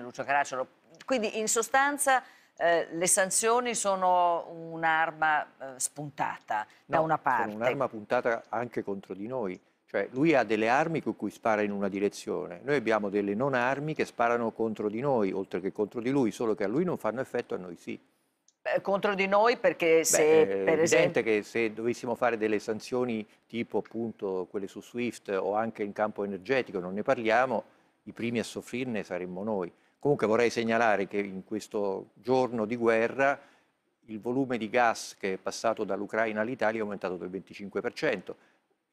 Lucio Caracciolo. Quindi in sostanza eh, le sanzioni sono un'arma eh, spuntata no, da una parte. Sono un'arma puntata anche contro di noi. Cioè lui ha delle armi con cui spara in una direzione, noi abbiamo delle non armi che sparano contro di noi, oltre che contro di lui, solo che a lui non fanno effetto, a noi sì. Beh, contro di noi perché se Beh, per evidente che se dovessimo fare delle sanzioni tipo appunto quelle su Swift o anche in campo energetico, non ne parliamo, i primi a soffrirne saremmo noi. Comunque vorrei segnalare che in questo giorno di guerra il volume di gas che è passato dall'Ucraina all'Italia è aumentato del 25%.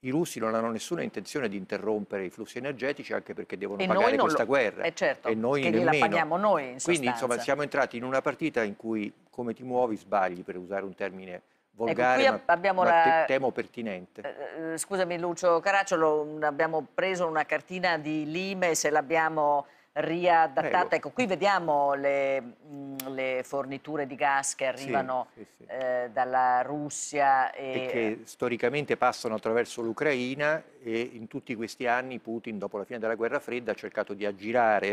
I russi non hanno nessuna intenzione di interrompere i flussi energetici anche perché devono e pagare questa lo... guerra. Eh certo, e noi che nemmeno. la paghiamo noi. In Quindi insomma siamo entrati in una partita in cui come ti muovi sbagli, per usare un termine volgare, ecco, abbiamo ma, la... temo pertinente. Eh, eh, scusami Lucio Caracciolo, abbiamo preso una cartina di lime, se l'abbiamo riadattata. Ecco, qui vediamo le, mm, le, forniture di gas che arrivano sì, sì, sì. Eh, dalla Russia. E... e... che storicamente passano attraverso l'Ucraina e in tutti questi anni Putin, dopo la fine della guerra fredda, ha cercato di aggirare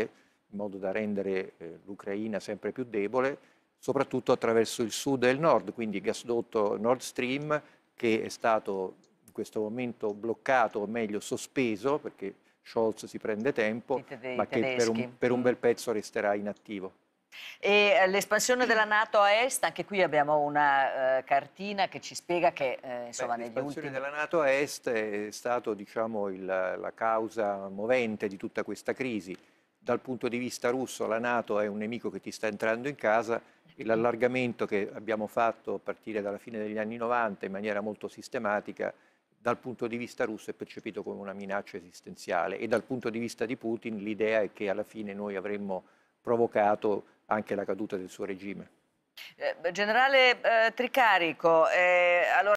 in modo da rendere eh, l'Ucraina sempre più debole, soprattutto attraverso il sud e il nord, quindi il gasdotto Nord Stream che è stato in questo momento bloccato, o meglio sospeso, perché Scholz si prende tempo, ma che per un, per un mm. bel pezzo resterà inattivo. E eh, l'espansione della Nato a est, anche qui abbiamo una uh, cartina che ci spiega che uh, insomma, Beh, L'espansione ultimi... della Nato a est è stata diciamo, la causa movente di tutta questa crisi. Dal punto di vista russo la Nato è un nemico che ti sta entrando in casa e mm. l'allargamento che abbiamo fatto a partire dalla fine degli anni 90 in maniera molto sistematica dal punto di vista russo è percepito come una minaccia esistenziale e dal punto di vista di Putin l'idea è che alla fine noi avremmo provocato anche la caduta del suo regime. Eh, generale eh, Tricarico, eh, allora...